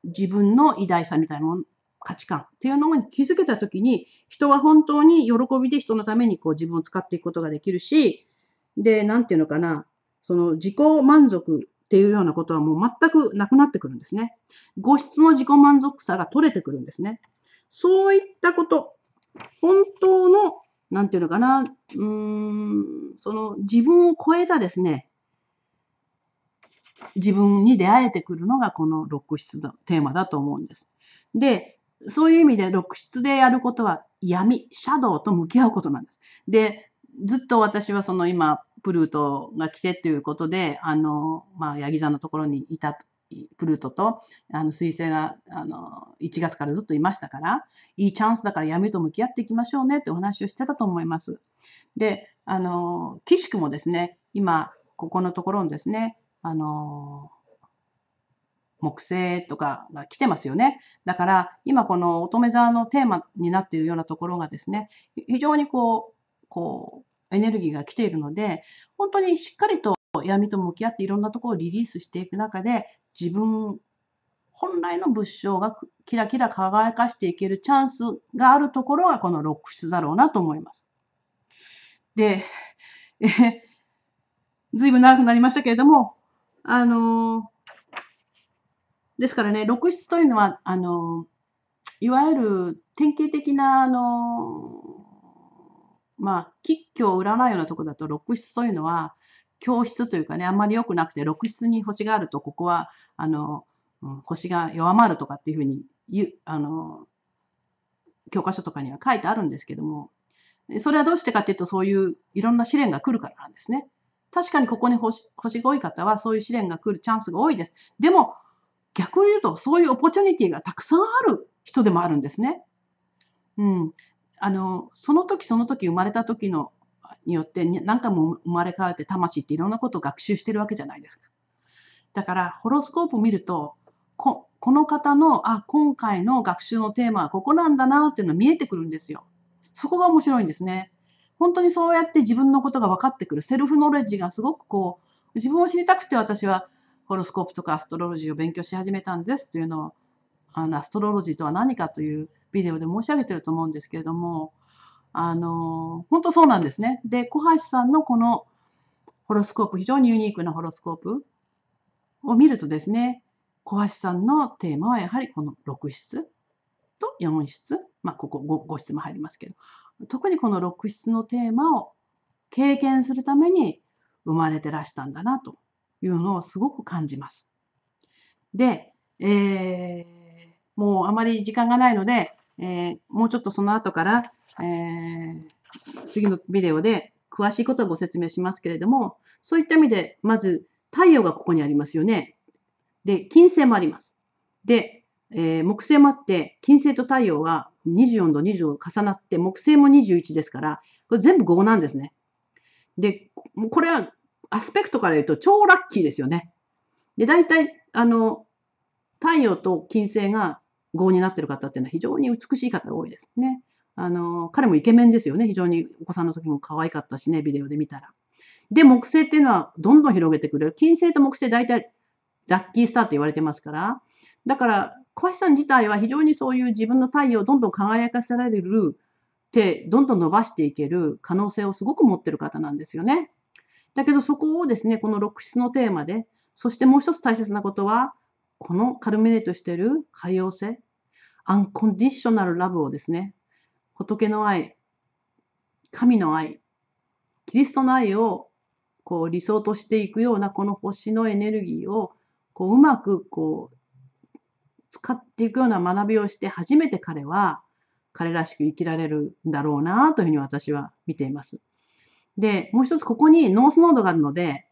自分の偉大さみたいなも価値観っていうのに気づけた時に、人は本当に喜びで人のためにこう自分を使っていくことができるし、で、何て言うのかな、その自己満足っていうようなことはもう全くなくなってくるんですね。ご質の自己満足さが取れてくるんですね。そういったこと、本当の、なんていうのかな、うん、その自分を超えたですね、自分に出会えてくるのがこの6室のテーマだと思うんです。で、そういう意味で、六室でやることは闇、シャドウと向き合うことなんです。で、ずっと私はその今、プルートが来てっていうことで、あの、まあ、ヤギ座のところにいた、プルートと、あの、彗星が、あの、1月からずっといましたから、いいチャンスだから闇と向き合っていきましょうねってお話をしてたと思います。で、あの、岸くもですね、今、ここのところのですね、あの、木星とかが来てますよね。だから今この乙女座のテーマになっているようなところがですね、非常にこう、こう、エネルギーが来ているので、本当にしっかりと闇と向き合っていろんなところをリリースしていく中で、自分本来の物証がキラキラ輝かしていけるチャンスがあるところがこのロック室だろうなと思います。で、え、<laughs> ずいぶん長くなりましたけれども、あのーですからね、6室というのは、あの、いわゆる典型的な、あの、まあ、吉居を占ういようなとこだと、6室というのは、教室というかね、あんまり良くなくて、6室に星があると、ここは、あの、星が弱まるとかっていうふうに言あの、教科書とかには書いてあるんですけども、それはどうしてかっていうと、そういういろんな試練が来るからなんですね。確かにここに星星が多い方は、そういう試練が来るチャンスが多いです。でも、逆を言うと、そういうオポチュニティがたくさんある人でもあるんですね。うん。あの、その時その時生まれた時のによって何回も生まれ変わって魂っていろんなことを学習してるわけじゃないですか。だからホロスコープを見るとこの方のあ今回の学習のテーマはここなんだなっていうのが見えてくるんですよ。そこが面白いんですね。本当にそうやって自分のことが分かってくるセルフノレッジがすごくこう自分を知りたくて私はホロスコープとかアストロロジーを勉強し始めたんですというのをあのアストロロジーとは何かというビデオで申し上げてると思うんですけれどもあの本当そうなんですね。で小橋さんのこのホロスコープ非常にユニークなホロスコープを見るとですね小橋さんのテーマはやはりこの6室と4室、まあ、ここ 5, 5室も入りますけど特にこの6室のテーマを経験するために生まれてらしたんだなというのをすごく感じます。で、えー、もうあまり時間がないので、えー、もうちょっとその後から、えー、次のビデオで詳しいことをご説明しますけれども、そういった意味で、まず太陽がここにありますよね。で、金星もあります。で、えー、木星もあって、金星と太陽は24度、20度重なって、木星も21ですから、これ全部5なんですね。で、これはアスペクトから言うと超ラッキーですよね。で、大体、あの、太陽と金星が合になってる方っていうのは非常に美しい方が多いですね。あの、彼もイケメンですよね。非常にお子さんの時も可愛かったしね、ビデオで見たら。で、木星っていうのはどんどん広げてくれる。金星と木星大体ラッキースターって言われてますから。だから、小橋さん自体は非常にそういう自分の太陽をどんどん輝かせられる、手、てどんどん伸ばしていける可能性をすごく持ってる方なんですよね。だけどそこをですね、この6質のテーマで、そしてもう一つ大切なことは、このカルメネートしている海用性、アンコンディショナルラブをですね、仏の愛、神の愛、キリストの愛をこう理想としていくようなこの星のエネルギーをこううまくこう使っていくような学びをして初めて彼は彼らしく生きられるんだろうなというふうに私は見ています。で、もう一つここにノースノードがあるので、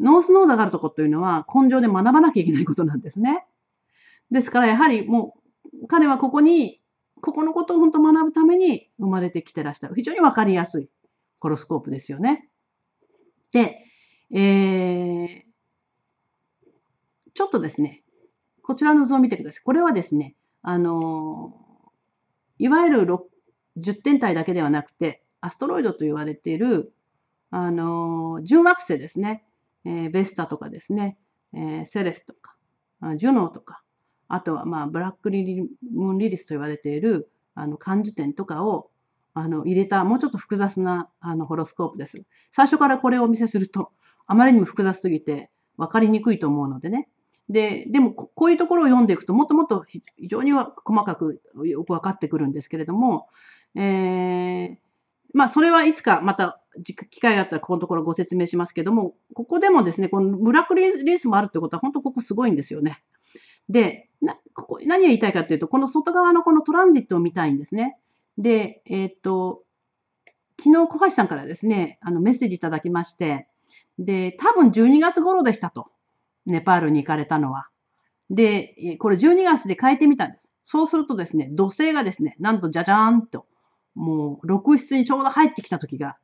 ノースノードがあるところというのは根性で学ばなきゃいけないことなんですね。ですからやはりもう彼はここに、ここのことを本当学ぶために生まれてきてらした。非常にわかりやすいホロスコープですよね。で、えー、ちょっとですね、こちらの図を見てください。これはですね、あのいわゆる10点体だけではなくて、アストロイドと言われている、あの、純惑星ですね。えー、ベスタとかですね、えー、セレスとか、ジュノーとか、あとは、まあ、ブラックリリムーンリリスと言われている、あの、感受点とかを、あの、入れた、もうちょっと複雑な、あの、ホロスコープです。最初からこれをお見せすると、あまりにも複雑すぎて、分かりにくいと思うのでね。で、でも、こういうところを読んでいくと、もっともっと非常に細かくよく分かってくるんですけれども、えー、まあ、それはいつかまた機会があったらこのところご説明しますけども、ここでもですね、このムラクリレースもあるってことは、本当ここすごいんですよね。で、ここ何を言いたいかというと、この外側のこのトランジットを見たいんですね。で、えー、っと、昨日小橋さんからですね、あのメッセージいただきまして、で、多分12月頃でしたと。ネパールに行かれたのは。で、これ12月で変えてみたんです。そうするとですね、土星がですね、なんとじゃじゃーんと。もう、6室にちょうど入ってきた時が、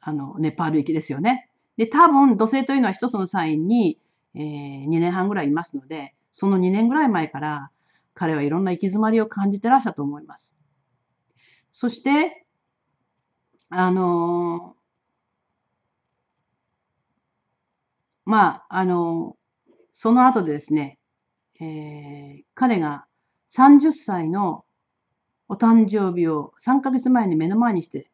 あの、ネパール行きですよね。で、多分、土星というのは一つのサインに、えー、2年半ぐらいいますので、その2年ぐらい前から、彼はいろんな行き詰まりを感じてらしたと思います。そして、あのー、まあ、あのその後でですね、えー、彼が30歳のお誕生日を3ヶ月前に目の前にして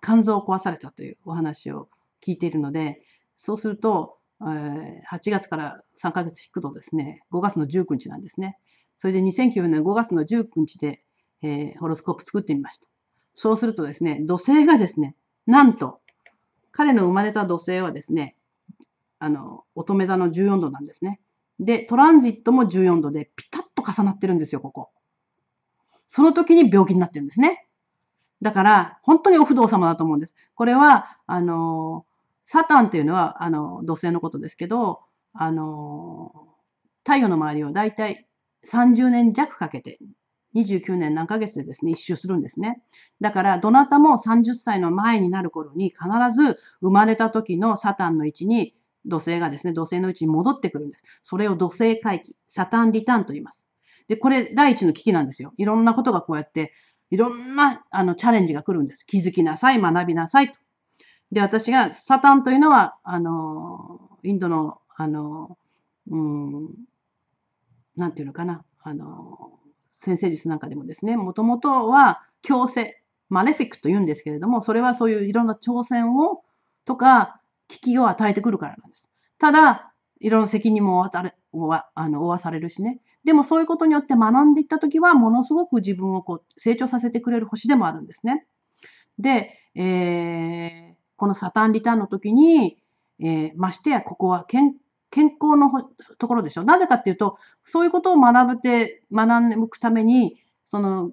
肝臓を壊されたというお話を聞いているので、そうすると、えー、8月から3ヶ月引くとですね、5月の19日なんですね。それで2009年5月の19日で、えー、ホロスコープ作ってみました。そうするとですね、土星がですね、なんと、彼の生まれた土星はですね、あの、乙女座の14度なんですね。で、トランジットも14度で、ピタッと重なってるんですよ、ここ。その時に病気になってるんですね。だから、本当にお不動様だと思うんです。これは、あの、サタンっていうのは、あの、土星のことですけど、あの、太陽の周りをだいたい30年弱かけて、29年何ヶ月でですね、一周するんですね。だから、どなたも30歳の前になる頃に必ず生まれた時のサタンの位置に土星がですね、土星の位置に戻ってくるんです。それを土星回帰、サタンリターンと言います。で、これ第一の危機なんですよ。いろんなことがこうやって、いろんなあのチャレンジが来るんです。気づきなさい、学びなさいと。で、私が、サタンというのは、あの、インドの、あの、うん、なんていうのかな、あの、先生術なんかでもですね、もともとは強制、マレフィックと言うんですけれども、それはそういういろんな挑戦を、とか、危機を与えてくるからなんです。ただ、いろんな責任もあの負わされるしね。でもそういうことによって学んでいったときは、ものすごく自分をこう成長させてくれる星でもあるんですね。で、えー、このサタンリターンの時に、えー、ましてやここは健康のところでしょ。なぜかっていうと、そういうことを学ぶて、学んでいくために、その、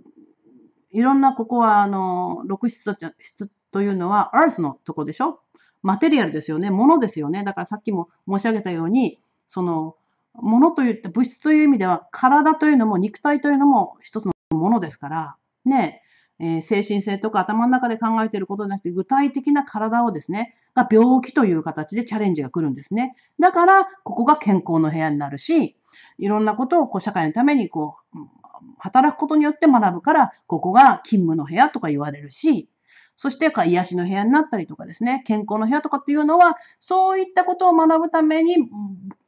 いろんなここは、あの、6質質というのは、アースのとこでしょ。マテリアルですよね。ものですよね。だからさっきも申し上げたように、その、物といって物質という意味では体というのも肉体というのも一つのものですから、ねえー、精神性とか頭の中で考えていることじゃなくて具体的な体をですね、が病気という形でチャレンジが来るんですね。だから、ここが健康の部屋になるし、いろんなことをこう社会のためにこう、働くことによって学ぶから、ここが勤務の部屋とか言われるし、そして癒しの部屋になったりとかですね、健康の部屋とかっていうのは、そういったことを学ぶために、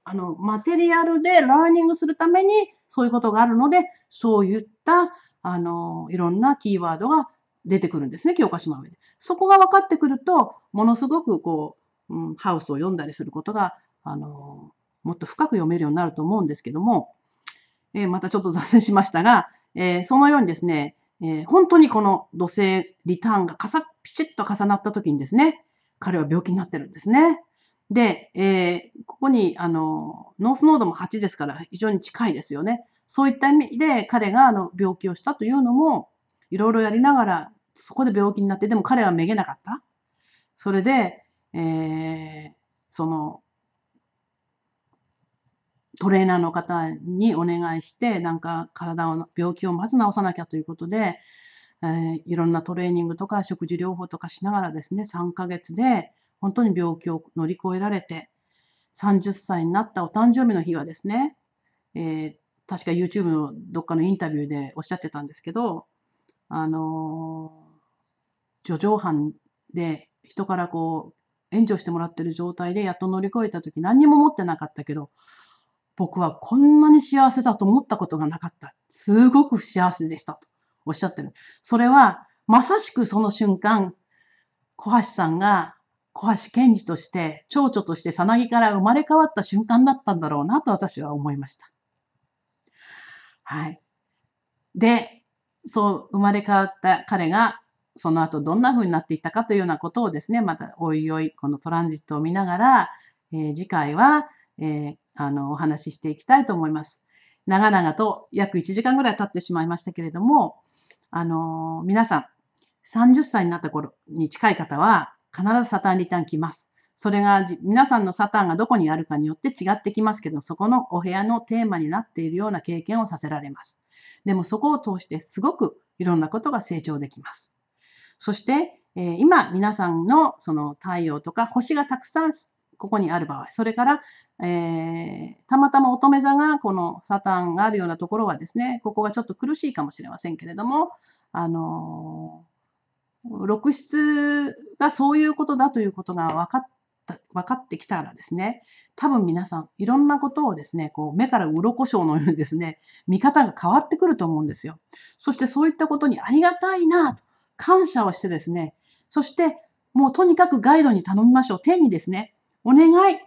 あの、マテリアルでラーニングするために、そういうことがあるので、そういった、あの、いろんなキーワードが出てくるんですね、教科書の上で。そこが分かってくると、ものすごくこう、うん、ハウスを読んだりすることが、あの、もっと深く読めるようになると思うんですけども、えー、またちょっと雑誌しましたが、えー、そのようにですね、えー、本当にこの土星リターンがかさ、ピチッと重なった時にですね、彼は病気になってるんですね。で、えー、ここに、あの、ノースノードも8ですから非常に近いですよね。そういった意味で彼があの病気をしたというのも、いろいろやりながら、そこで病気になって、でも彼はめげなかった。それで、えー、その、トレーナーの方にお願いして、なんか体を、病気をまず治さなきゃということで、えー、いろんなトレーニングとか食事療法とかしながらですね、3ヶ月で本当に病気を乗り越えられて、30歳になったお誕生日の日はですね、えー、確か YouTube のどっかのインタビューでおっしゃってたんですけど、あのー、叙情班で人からこう、援助してもらってる状態でやっと乗り越えた時何にも持ってなかったけど、僕はこんなに幸せだと思ったことがなかった。すごく幸せでしたとおっしゃってる。それはまさしくその瞬間、小橋さんが小橋賢治として、蝶々としてさなぎから生まれ変わった瞬間だったんだろうなと私は思いました。はい。で、そう生まれ変わった彼がその後どんな風になっていったかというようなことをですね、またおいおいこのトランジットを見ながら、えー、次回は、えー、あの、お話ししていきたいと思います。長々と約1時間ぐらい経ってしまいましたけれども、あの、皆さん、30歳になった頃に近い方は、必ずサタンリターン来ます。それが皆さんのサタンがどこにあるかによって違ってきますけど、そこのお部屋のテーマになっているような経験をさせられます。でもそこを通してすごくいろんなことが成長できます。そして、え今皆さんのその太陽とか星がたくさんここにある場合、それから、えー、たまたま乙女座がこのサタンがあるようなところはですね、ここがちょっと苦しいかもしれませんけれども、あのー、6室がそういうことだということが分かった分かってきたらですね、多分皆さん、いろんなことをですね、こう目から鱗症のようにですね、見方が変わってくると思うんですよ。そしてそういったことにありがたいなと感謝をしてですね、そしてもうとにかくガイドに頼みましょう。手にですね、お願い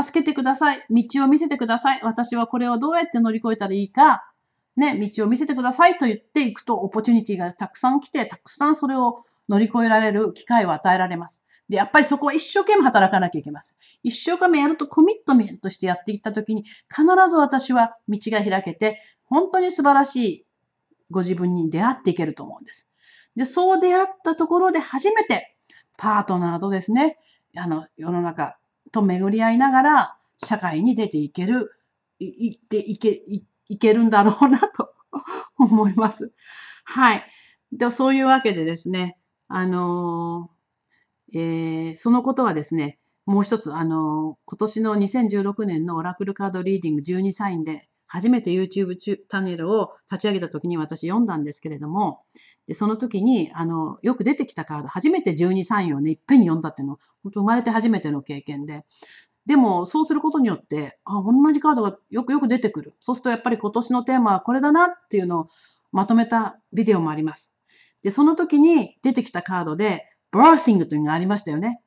助けてください道を見せてください私はこれをどうやって乗り越えたらいいか、ね、道を見せてくださいと言っていくと、オポチュニティがたくさん来て、たくさんそれを乗り越えられる機会を与えられます。で、やっぱりそこは一生懸命働かなきゃいけません。一生懸命やるとコミットメントしてやっていったときに、必ず私は道が開けて、本当に素晴らしいご自分に出会っていけると思うんです。で、そう出会ったところで初めて、パートナーとですね、あの、世の中、と巡り合いながら社会に出ていける、いっていけいいけるんだろうなと <laughs> 思います。はい。でそういうわけでですね、あのえー、そのことはですね、もう一つ、あの今年の2016年のオラクルカードリーディング12サインで初めて YouTube チャンネルを立ち上げた時に私読んだんですけれども、でその時にあのよく出てきたカード、初めて12 3位をね、いっぺんに読んだっていうの、本当生まれて初めての経験で、でもそうすることによってあ同じカードがよくよく出てくるそうするとやっぱり今年のテーマはこれだなっていうのをまとめたビデオもありますでその時に出てきたカードで birthing というのがありましたよね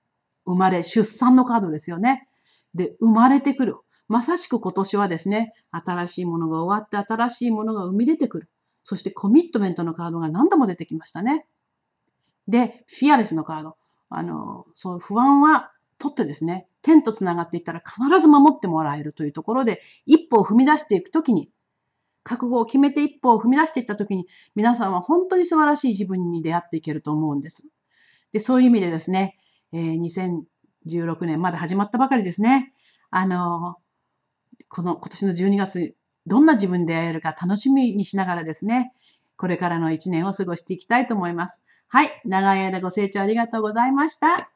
生まれ出産のカードですよねで生まれてくるまさしく今年はですね、新しいものが終わって新しいものが生み出てくる。そしてコミットメントのカードが何度も出てきましたね。で、フィアレスのカード。あの、そう、不安は取ってですね、天と繋がっていったら必ず守ってもらえるというところで、一歩を踏み出していくときに、覚悟を決めて一歩を踏み出していったときに、皆さんは本当に素晴らしい自分に出会っていけると思うんです。で、そういう意味でですね、えー、2016年、まだ始まったばかりですね。あの、この今年の12月、どんな自分で会えるか楽しみにしながらですね、これからの1年を過ごしていきたいと思います。はい。長い間ご清聴ありがとうございました。